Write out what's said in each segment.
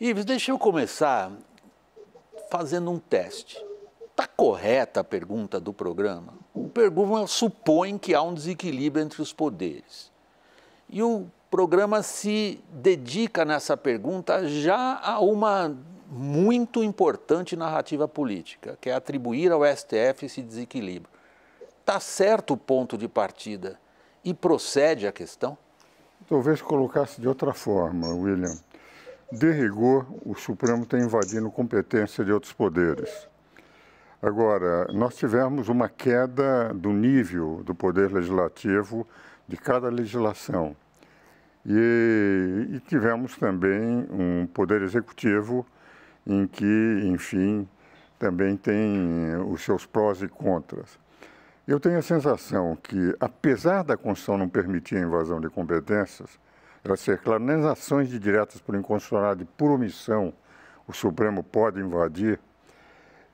Ives, deixa eu começar fazendo um teste. Está correta a pergunta do programa? O programa supõe que há um desequilíbrio entre os poderes. E o programa se dedica nessa pergunta já a uma muito importante narrativa política, que é atribuir ao STF esse desequilíbrio. Está certo o ponto de partida e procede a questão? Talvez colocasse de outra forma, William. De rigor, o Supremo está invadindo competência de outros poderes. Agora, nós tivemos uma queda do nível do poder legislativo de cada legislação. E, e tivemos também um poder executivo em que, enfim, também tem eh, os seus prós e contras. Eu tenho a sensação que, apesar da Constituição não permitir a invasão de competências, elas seja, claro, nas ações de diretas por inconstitucionalidade por omissão, o Supremo pode invadir,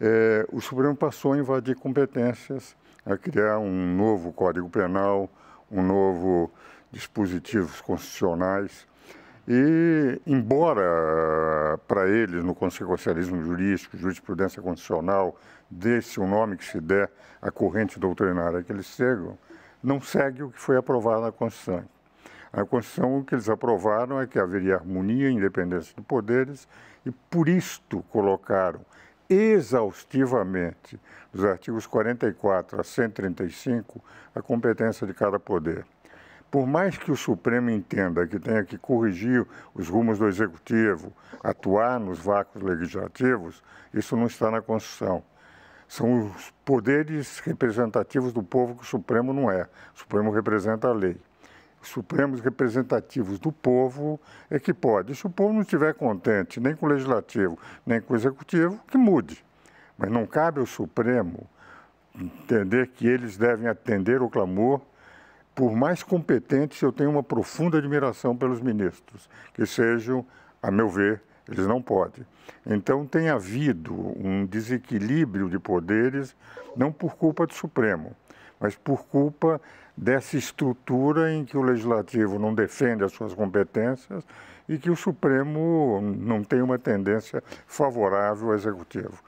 é, o Supremo passou a invadir competências, a criar um novo Código Penal, um novo dispositivos constitucionais. E, embora para eles, no consequencialismo jurídico, jurisprudência constitucional, desse o nome que se der à corrente doutrinária que eles seguem, não segue o que foi aprovado na Constituição. A Constituição, o que eles aprovaram é que haveria harmonia, independência de poderes, e por isto colocaram exaustivamente, dos artigos 44 a 135, a competência de cada poder. Por mais que o Supremo entenda que tenha que corrigir os rumos do Executivo, atuar nos vácuos legislativos, isso não está na Constituição. São os poderes representativos do povo que o Supremo não é. O Supremo representa a lei supremos representativos do povo é que pode. se o povo não estiver contente nem com o legislativo, nem com o executivo, que mude. Mas não cabe ao Supremo entender que eles devem atender o clamor. Por mais competentes, eu tenho uma profunda admiração pelos ministros, que sejam, a meu ver, eles não podem. Então tem havido um desequilíbrio de poderes, não por culpa do Supremo, mas por culpa dessa estrutura em que o legislativo não defende as suas competências e que o Supremo não tem uma tendência favorável ao executivo.